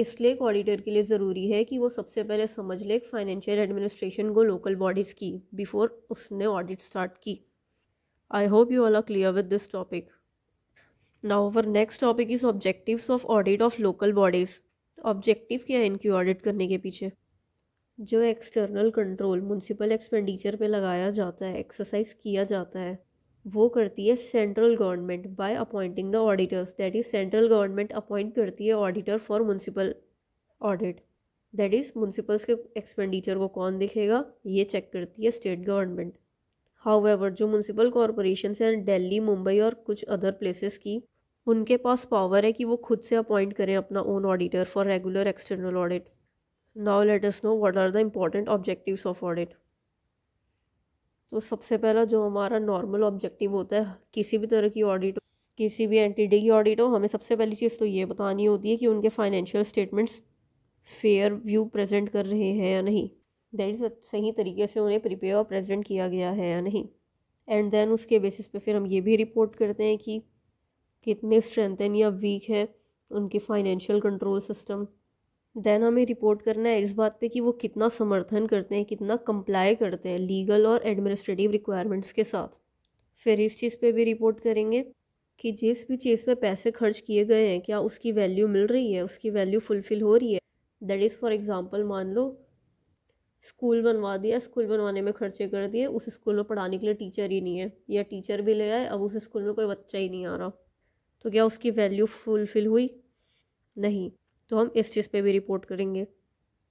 इसलिए एक ऑडिटर के लिए ज़रूरी है कि वो सबसे पहले समझ ले फाइनेंशियल एडमिनिस्ट्रेशन को लोकल बॉडीज़ की बिफोर उसने ऑडिट स्टार्ट की I hope you all are clear with this topic now over next topic is objectives of audit of local bodies objective क्या है इनकी ऑडिट करने के पीछे जो एक्सटर्नल कंट्रोल म्यूनसिपल एक्सपेंडिचर पे लगाया जाता है एक्सरसाइज किया जाता है वो करती है central government by appointing the auditors that is central government appoint करती है auditor for municipal audit that is municipals के एक्सपेंडिचर को कौन देखेगा ये चेक करती है स्टेट गवर्नमेंट हाउएवर जो म्यूनसिपल कॉरपोरेशन हैं दिल्ली मुंबई और कुछ अदर प्लेसेस की उनके पास पावर है कि वो खुद से अपॉइंट करें अपना own auditor for regular external audit now let us know what are the important objectives of audit तो सबसे पहला जो हमारा नॉर्मल ऑब्जेक्टिव होता है किसी भी तरह की ऑडिट किसी भी एंटिटी की ऑडिट हो हमें सबसे पहली चीज़ तो ये बतानी होती है कि उनके financial statements fair view present कर रहे हैं या नहीं दैट इज़ सही तरीके से उन्हें प्रिपेयर और प्रेजेंट किया गया है या नहीं एंड देन उसके बेसिस पे फिर हम ये भी रिपोर्ट करते हैं कि कितने स्ट्रेंथन या वीक है उनके फाइनेंशियल कंट्रोल सिस्टम देन हमें रिपोर्ट करना है इस बात पे कि वो कितना समर्थन करते हैं कितना कंप्लाई करते हैं लीगल और एडमिनिस्ट्रेटिव रिक्वायरमेंट्स के साथ फिर इस चीज़ पे भी रिपोर्ट करेंगे कि जिस भी चीज़ पे पैसे खर्च किए गए हैं क्या उसकी वैल्यू मिल रही है उसकी वैल्यू फुलफ़िल हो रही है दैट इज़ फॉर एग्ज़ाम्पल मान लो स्कूल बनवा दिया स्कूल बनवाने में खर्चे कर दिए उस स्कूल में पढ़ाने के लिए टीचर ही नहीं है या टीचर भी ले आए अब उस स्कूल में कोई बच्चा ही नहीं आ रहा तो क्या उसकी वैल्यू फुलफ़िल हुई नहीं तो हम इस चीज़ पे भी रिपोर्ट करेंगे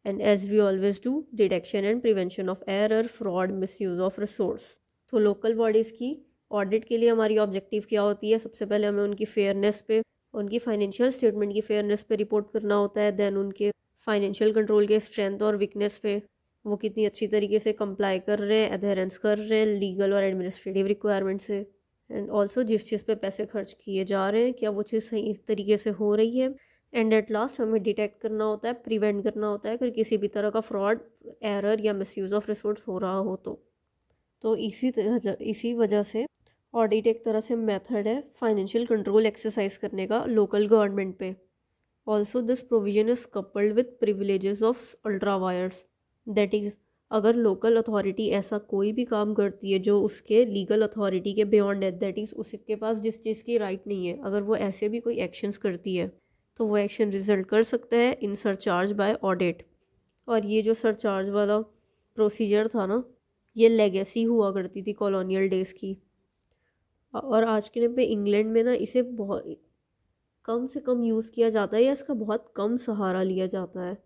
and as we always do detection and prevention of error fraud misuse of resource तो लोकल बॉडीज़ की ऑडिट के लिए हमारी ऑब्जेक्टिव क्या होती है सबसे पहले हमें उनकी फेयरनेस पे उनकी फाइनेंशियल स्टेटमेंट की फेयरनेस पे रिपोर्ट करना होता है देन उनके फाइनेंशियल कंट्रोल के स्ट्रेंथ और वीकनेस पे वो कितनी अच्छी तरीके से कंप्लाई कर रहे हैं अधेरेंस कर रहे हैं लीगल और एडमिनिस्ट्रेटिव रिक्वायरमेंट से एंड ऑल्सो जिस चीज़ पे पैसे खर्च किए जा रहे हैं क्या वो चीज़ सही तरीके से हो रही है एंड एट लास्ट हमें डिटेक्ट करना होता है प्रिवेंट करना होता है अगर किसी भी तरह का फ्रॉड एरर या यूज़ ऑफ रिसोर्स हो रहा हो तो तो इसी तरह इसी वजह से ऑडिट एक तरह से मेथड है फाइनेंशियल कंट्रोल एक्सरसाइज करने का लोकल गवर्नमेंट पे also this provision is coupled with privileges of ultra vires that is अगर लोकल अथॉरिटी ऐसा कोई भी काम करती है जो उसके लीगल अथॉरिटी के बियॉन्ड है दैट इज़ उसके पास जिस चीज़ की राइट नहीं है अगर वो ऐसे भी कोई एक्शंस करती है तो वो एक्शन रिजल्ट कर सकता है इन सरचार्ज बाय ऑडिट और ये जो सरचार्ज वाला प्रोसीजर था ना ये लेगेसी हुआ करती थी कॉलोनियल डेज़ की और आज के टाइम पे इंग्लैंड में ना इसे बहुत कम से कम यूज़ किया जाता है या इसका बहुत कम सहारा लिया जाता है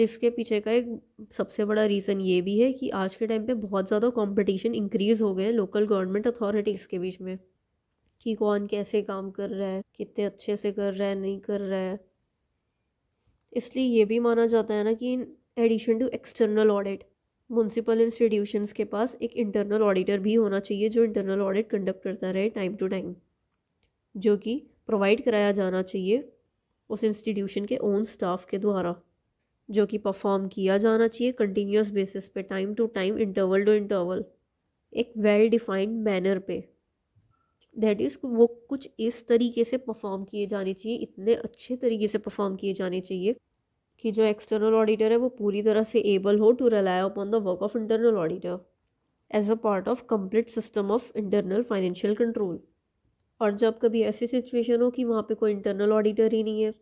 जिसके पीछे का एक सबसे बड़ा रीज़न ये भी है कि आज के टाइम पे बहुत ज़्यादा कंपटीशन इंक्रीज़ हो गए हैं लोकल गवर्नमेंट अथॉरिटीज़ के बीच में कि कौन कैसे काम कर रहा है कितने अच्छे से कर रहा है नहीं कर रहा है इसलिए ये भी माना जाता है ना कि in addition to external audit municipal institutions के पास एक इंटरनल ऑडिटर भी होना चाहिए जो इंटरनल ऑडिट कंडक्ट करता रहे टाइम टू टाइम जो कि प्रोवाइड कराया जाना चाहिए उस इंस्टीट्यूशन के ओन स्टाफ के द्वारा जो कि परफॉर्म किया जाना चाहिए कंटिन्यूस बेसिस पे time to time interval to interval एक वेल डिफाइंड मैनर पे दैट इज़ वो कुछ इस तरीके से परफॉर्म किए जाने चाहिए इतने अच्छे तरीके से परफॉर्म किए जाने चाहिए कि जो एक्सटर्नल ऑडिटर है वो पूरी तरह से एबल हो to rely upon the work of internal auditor as a part of complete system of internal financial control और जब कभी ऐसी सिचुएशन हो कि वहाँ पे कोई इंटरनल ऑडिटर ही नहीं है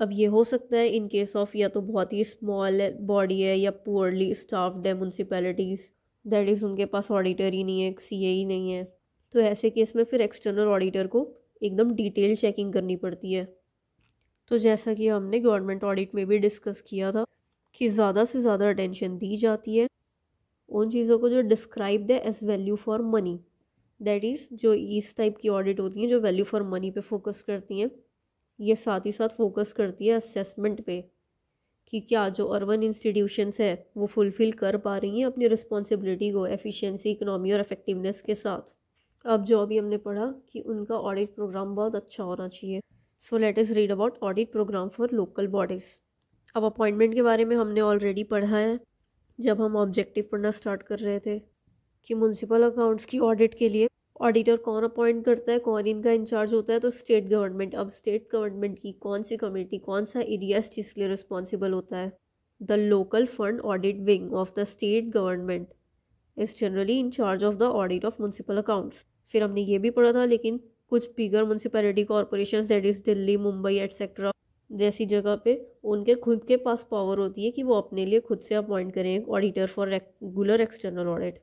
अब ये हो सकता है इन केस ऑफ या तो बहुत ही स्मॉल बॉडी है या पुअरली स्टाफ्ड है म्यूनसिपैलिटीज़ दैट इज़ उनके पास ऑडिटर ही नहीं है सी ही नहीं है तो ऐसे केस में फिर एक्सटर्नल ऑडिटर को एकदम डिटेल चेकिंग करनी पड़ती है तो जैसा कि हमने गवर्नमेंट ऑडिट में भी डिस्कस किया था कि ज़्यादा से ज़्यादा अटेंशन दी जाती है उन चीज़ों को जो डिस्क्राइब है as value for money that is जो इस टाइप की ऑडिट होती हैं जो वैल्यू फॉर मनी पे फोकस करती हैं ये साथ ही साथ फोकस करती है असेसमेंट पे कि क्या जो अर्बन इंस्टीट्यूशंस है वो फुलफ़िल कर पा रही हैं अपनी रिस्पॉन्सिबिलिटी को एफिशिएंसी इकनॉमी और इफेक्टिवनेस के साथ तो अब जो अभी हमने पढ़ा कि उनका ऑडिट प्रोग्राम बहुत अच्छा होना चाहिए so let is read about audit programme for local bodies अब अपॉइंटमेंट के बारे में हमने ऑलरेडी पढ़ा है जब हम ऑब्जेक्टिव पढ़ना स्टार्ट कर रहे थे कि म्यूनसिपल अकाउंट्स की ऑडिट के लिए ऑडिटर कौन अपॉइंट करता है कौन इनका इंचार्ज होता है तो स्टेट गवर्नमेंट अब स्टेट गवर्नमेंट की कौन सी कमेटी कौन सा एरिया इस चीज़ के लिए रिस्पॉन्सिबल होता है the local fund audit wing of the state government is generally in charge of the audit of of accounts फिर हमने ये भी पढ़ा था लेकिन कुछ bigger municipality corporation that is Delhi Mumbai etcetera जैसी जगह पे उनके खुद के पास पावर होती है कि वो अपने लिए खुद से अपॉइंट करें एक auditor for regular external audit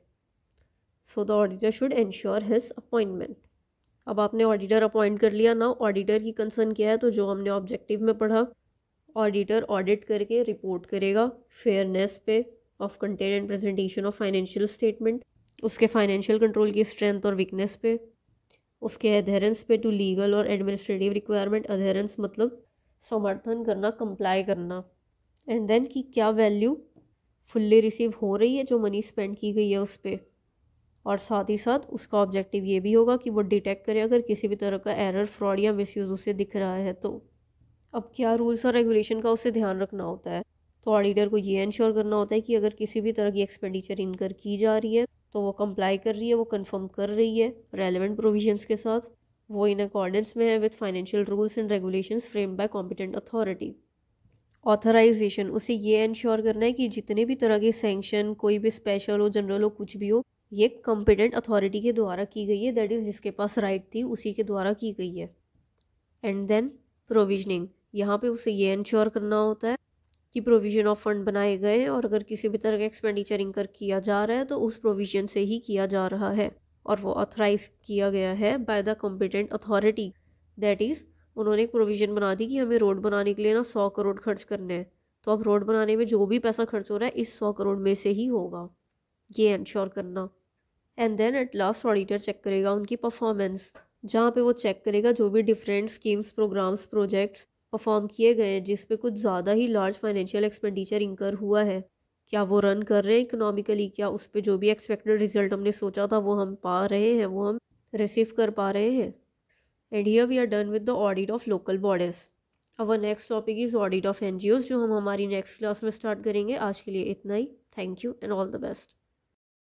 so the auditor should ensure his appointment अब आपने ऑडिटर अपॉइंट कर लिया ना ऑडिटर की कंसर्न क्या है तो जो हमने ऑब्जेक्टिव में पढ़ा ऑडिटर ऑडिट करके रिपोर्ट करेगा फेयरनेस पे of content and presentation of financial statement उसके फाइनेंशियल कंट्रोल की स्ट्रेंथ और वीकनेस पे उसके अधेरेंस पे टू लीगल और एडमिनिस्ट्रेटिव रिक्वायरमेंट अधेरेंस मतलब समर्थन करना कंप्लाई करना एंड देन कि क्या वैल्यू फुल्ली रिसीव हो रही है जो मनी स्पेंड की गई है उस पर और साथ ही साथ उसका ऑब्जेक्टिव ये भी होगा कि वो डिटेक्ट करे अगर किसी भी तरह का एरर फ्रॉड या मिस उसे दिख रहा है तो अब क्या रूल्स और रेगुलेशन का उसे ध्यान रखना होता है तो ऑडिटर को ये इंश्योर करना होता है कि अगर किसी भी तरह की एक्सपेंडिचर इनकर की जा रही है तो वो कंप्लाई कर रही है वो कंफर्म कर रही है रेलिवेंट प्रोविजंस के साथ वो इन अकॉर्डेंस में है with financial rules and regulation frame by competent authority authorisation उसे ये इंश्योर करना है कि जितने भी तरह के सेंक्शन कोई भी स्पेशल हो जनरल हो कुछ भी हो ये कॉम्पिटेंट अथॉरिटी के द्वारा की गई है दैट इज़ जिसके पास राइट थी उसी के द्वारा की गई है एंड देन प्रोविजनिंग यहाँ पे उसे ये इंश्योर करना होता है कि प्रोविज़न ऑफ फंड बनाए गए हैं और अगर किसी भी तरह का एक्सपेंडिचर इनकर किया जा रहा है तो उस प्रोविज़न से ही किया जा रहा है और वो ऑथराइज किया गया है by the competent authority that is उन्होंने एक प्रोविज़न बना दी कि हमें रोड बनाने के लिए ना सौ करोड़ खर्च करने हैं तो अब रोड बनाने में जो भी पैसा खर्च हो रहा है इस सौ करोड़ में से ही होगा ये इंश्योर करना and then at last auditor check करेगा उनकी परफॉर्मेंस जहाँ पे वो चेक करेगा जो भी different schemes programmes projects perform किए गए हैं जिस कुछ ज़्यादा ही लार्ज फाइनेंशियल एक्सपेंडिचर इंकर हुआ है क्या वो रन कर रहे हैं इकोनॉमिकली क्या उस पर जो भी एक्सपेक्टेड रिजल्ट हमने सोचा था वो हम पा रहे हैं वो हम रिसीव कर पा रहे हैं and here we are done with the audit of local bodies our next topic is audit of an जो हम हमारी नेक्स्ट क्लास में स्टार्ट करेंगे आज के लिए इतना ही thank you and all the best